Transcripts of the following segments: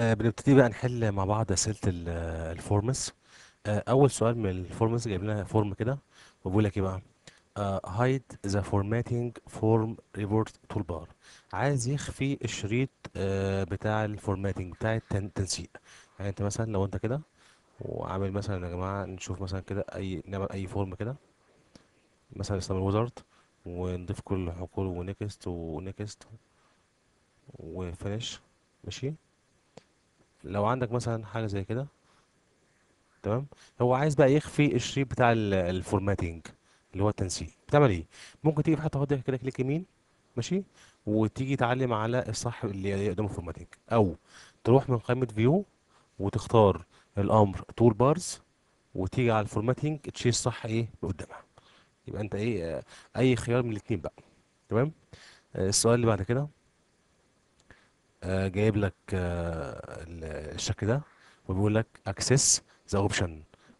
آه، بنبتدي بقى نحل مع بعض أسئلة الفورمز آه، أول سؤال من الفورمز جايب لنا فورم كده وبيقول لك إيه بقى هايد ذا فورماتنج فورم ريبورت تول بار عايز يخفي الشريط آه، بتاع الفورماتنج بتاع التنسيق يعني أنت مثلا لو أنت كده وعامل مثلا يا جماعة نشوف مثلا كده أي نعمل أي فورم كده مثلا استعمل الوزارت ونضيف كل الحقول ونكست ونكست وفينش ماشي لو عندك مثلا حاجة زي كده تمام هو عايز بقى يخفي الشريط بتاع الفورماتنج اللي هو التنسيق بتعمل ايه ممكن تيجي في حته واضحه كده كليك يمين ماشي وتيجي تعلم على الصح اللي قدامه فورماتنج او تروح من قائمه فيو وتختار الامر تول بارز وتيجي على الفورماتنج تشيل الصح ايه اللي قدامها يبقى انت ايه آه، اي خيار من الاثنين بقى تمام آه، السؤال اللي بعد كده آه، جايب لك آه، الشكل ده وبيقول لك access the option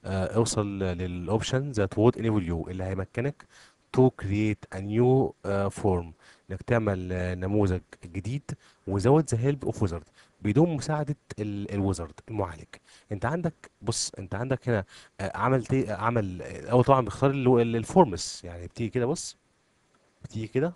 آه، اوصل للاوبشن ذات وود انيبل يو اللي هيمكنك تو كرييت ا نيو فورم انك تعمل نموذج جديد وزود ذا هيلب اوف ويزارد بدون مساعدة الويزارد المعالج انت عندك بص انت عندك هنا عمل عمل او طبعا بيختار الفورمس يعني بتيجي كده بص بتيجي كده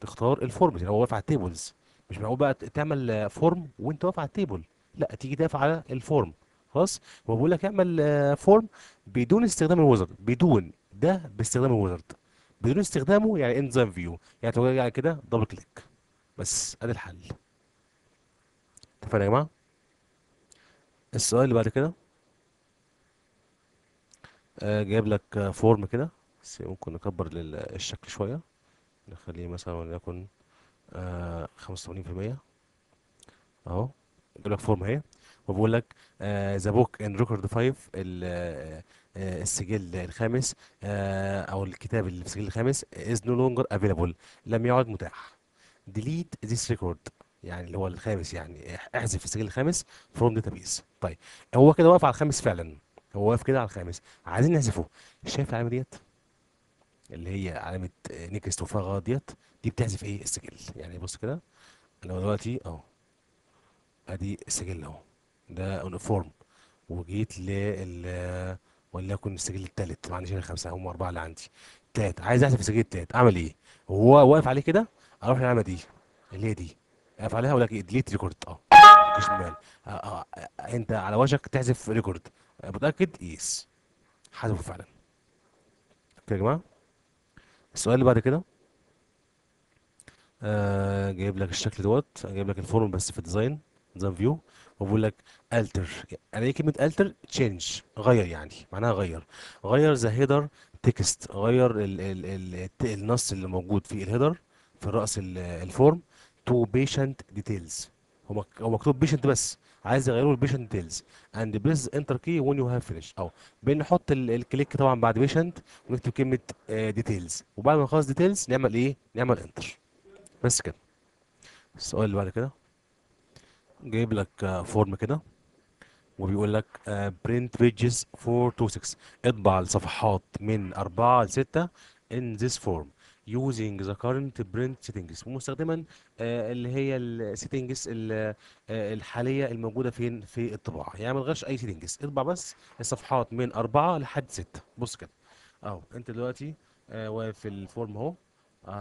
تختار الفورمز اللي يعني هو واقف على التيبلز مش معقول بقى تعمل فورم وانت واقف على التيبل لا تيجي تقف على الفورم خلاص هو بيقول لك اعمل فورم آه، بدون استخدام الوزارد بدون ده باستخدام الوزارد بدون استخدامه يعني انزيم فيو يعني ترجع كده دبل كليك بس ادي الحل اتفقنا يا جماعه السؤال اللي بعد كده آه، جايب لك فورم كده بس ممكن نكبر الشكل شويه نخليه مثلا وليكن 85% آه، اهو بيقول لك فورم اهي وبيقول لك ذا بوك ان ريكورد 5 السجل الخامس آه، او الكتاب اللي في السجل الخامس از نو لونجر افيلابل لم يعد متاح ديليت ذيس ريكورد يعني اللي هو الخامس يعني احذف السجل الخامس فروم داتابيز طيب هو كده واقف على الخامس فعلا هو واقف كده على الخامس عايزين نحذفه شايف العلامه ديت اللي هي علامه نيكست وفراغ ديت دي بتحذف ايه السجل يعني بص كده لو دلوقتي اهو ادي السجل اهو ده اون فورم وجيت لل وليكن السجل التالت ما عنديش خمسه هم اربعه اللي عندي تالت عايز احذف السجل التالت اعمل ايه؟ هو واقف عليه كده اروح للعلامه دي اللي هي دي اقف عليها اقول لك ديليت إيه؟ ريكورد اه مفيش مال أه، أه. انت على وشك تحذف ريكورد أه، متاكد يس حذفه فعلا اوكي يا جماعه السؤال اللي بعد كده آه جايب لك الشكل دوت جايب لك الفورم بس في ديزاين ديزاين فيو وبقول لك التر انا يعني ايه كلمه التر تشينج غير يعني معناها غير غير ذا هيدر تكست غير الـ الـ الـ النص اللي موجود في الهيدر في الراس الفورم تو بيشنت ديتيلز هو مكتوب بيشنت بس عايز يغيروا البيشنت ديلز اند بريس انتر كي وين يو هاف فينيش اهو بنحط الكليك طبعا بعد بيشنت ونكتب كلمه ديتيلز آه، وبعد ما نخلص ديتيلز نعمل ايه نعمل انتر بس كده السؤال اللي بعد كده جايب لك فورم آه، كده وبيقول لك برنت بيجز 4 تو 6 اطبع الصفحات من 4 ل 6 ان ذيس فورم using the current print settings ومستخدما آه، اللي هي السيتنجز آه، الحاليه الموجوده فين في الطباعه يعني ما تغيرش اي سيتنجز اطبع بس الصفحات من أربعة لحد ستة بص كده اهو انت دلوقتي آه، واقف في الفورم اهو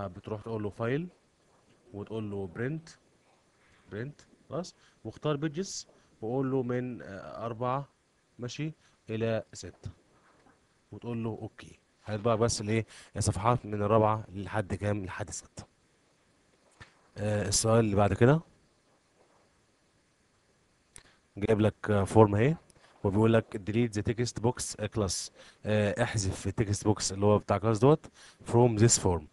بتروح تقول له فايل وتقول له برنت برنت خلاص واختار بيجز وقول له من أربعة ماشي إلى ستة وتقول له أوكي هات بس الايه صفحات من الرابعه لحد كام لحد سته آه السؤال اللي بعد كده جايب لك فورم اهي وبيقول لك ديليت ذا تكست بوكس كلاس احذف التكست بوكس اللي هو بتاع كلاس دوت فروم ذيس فورم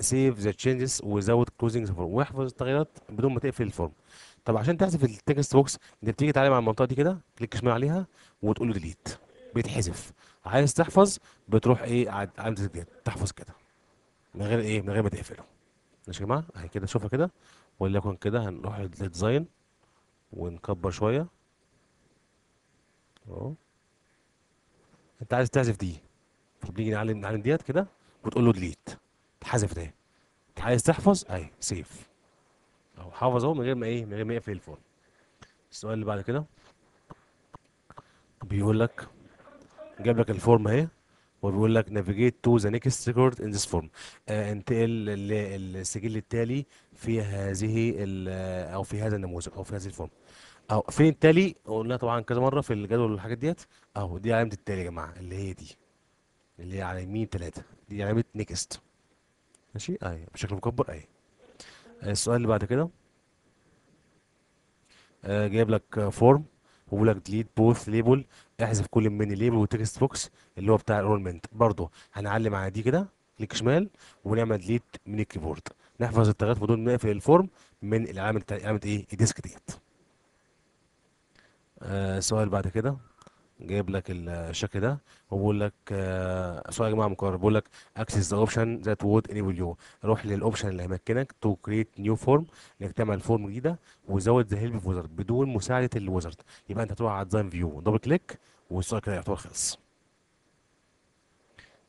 سيف ذا تشينجز changes كلوزنج فورم واحفظ التغييرات بدون ما تقفل الفورم طب عشان تحذف التكست بوكس انت بتيجي تعالى على المنطقه دي كده كليك شمال عليها وتقول له ديليت بيتحذف عايز تحفظ بتروح ايه عند زي تحفظ كده من غير ايه من غير ما تقفله ماشي يا جماعه اهي كده شوفها كده وليكن كده هنروح للديزاين ونكبر شويه اهو انت عايز تعزف دي فبنيجي نعلم نعلم ديت كده وتقول له ديليت ده انت عايز تحفظ اهي سيف اهو حافظ اهو من غير ما ايه من غير ما يقفل الفون السؤال اللي بعد كده بيقول لك جاب لك الفورم اهي وبيقول لك نافيجيت تو ذا نيكست ريكورد ان ذيس فورم انتقل للسجل التالي في هذه او في هذا النموذج او في هذه الفورم اهو فين التالي قلنا طبعا كذا مره في الجدول والحاجات ديت اهو دي علامه التالي يا جماعه اللي هي دي اللي هي على يمين ثلاثه دي علامه نيكست ماشي اهي بشكل مكبر اهي السؤال اللي بعد كده آه، جايب لك فورم وبقول لك ديليت بوث ليبل احذف كل من ليبل وتكست بوكس اللي هو بتاع الرولمنت برضه هنعلم على دي كده كليك شمال ونعمل ديليت من الكيبورد نحفظ التغيرات بدون ما نقفل الفورم من علامه علامه ايه الديسك ديت آه سؤال بعد كده جايب لك الشكل ده وبقول لك آه يا جماعه مكرر بقول لك اكسس ذا اوبشن ذات وود انيبل يو روح للاوبشن اللي هيمكنك تو كريت نيو فورم انك تعمل فورم جديده وزود ذا هيلب ويزرد بدون مساعده الويزرد يبقى انت هتروح على ديزاين فيو دبل كليك والسؤال كده يعتبر خلص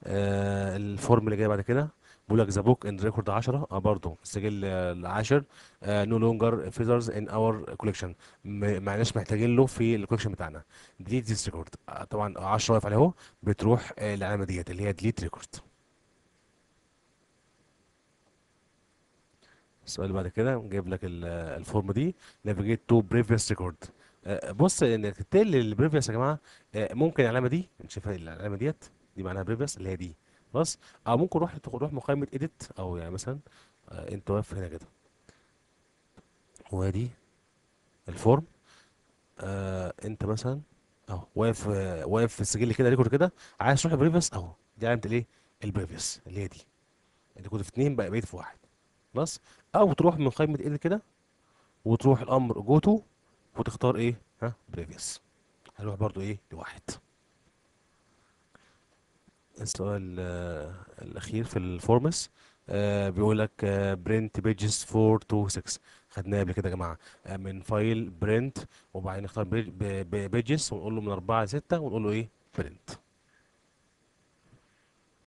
آه الفورم اللي جاي بعد كده بيقول لك ذا بوك اند ريكورد 10 اه برضه السجل آه، العاشر نو لونجر فيزرز ان اور كوليكشن ما عدناش محتاجين له في الكوليكشن بتاعنا ديليت ذيس ريكورد طبعا 10 واقف عليه اهو بتروح العلامه آه، ديت اللي هي ديليت ريكورد السؤال اللي بعد كده جايب لك الفورم دي نافيجيت تو بريفيس ريكورد بص ان تقل البريفيوس يا جماعه آه، ممكن العلامه دي نشوف العلامه ديت دي معناها بريفيوس اللي هي دي بس او ممكن روح تروح مقايمه اديت او يعني مثلا آه انت واقف هنا كده وادي الفورم آه انت مثلا اهو واقف آه واقف في السجل كده ريكورد كده عايز تروح البريفيس اهو دي علامه الايه البريفيس اللي هي دي انت كنت في اتنين بقى بقيت في واحد خلاص او تروح من قائمه اديت كده وتروح الامر جو تو وتختار ايه ها بريفيس هنروح برضو ايه لواحد السؤال آه، الأخير في الفورمس آه، بيقول لك برنت بيجز 426 خدناه قبل كده يا جماعة آه، من فايل برنت وبعدين نختار بيجز ونقول له من 4 ل 6 ونقول له إيه برنت